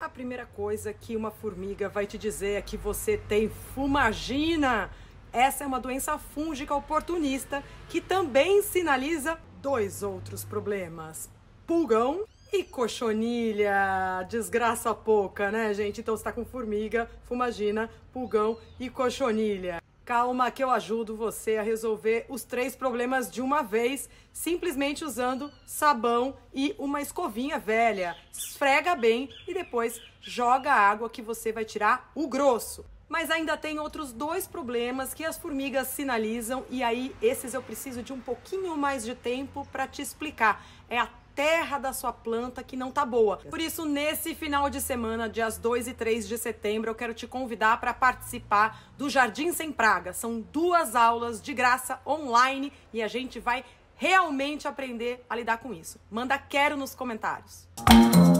A primeira coisa que uma formiga vai te dizer é que você tem fumagina. Essa é uma doença fúngica oportunista que também sinaliza dois outros problemas: pulgão e cochonilha. Desgraça pouca, né, gente? Então está com formiga, fumagina, pulgão e cochonilha. Calma que eu ajudo você a resolver os três problemas de uma vez, simplesmente usando sabão e uma escovinha velha. Esfrega bem e depois joga a água que você vai tirar o grosso. Mas ainda tem outros dois problemas que as formigas sinalizam, e aí esses eu preciso de um pouquinho mais de tempo para te explicar. É a terra da sua planta que não tá boa. Por isso, nesse final de semana, dias 2 e 3 de setembro, eu quero te convidar para participar do Jardim Sem Praga. São duas aulas de graça online e a gente vai realmente aprender a lidar com isso. Manda quero nos comentários. Música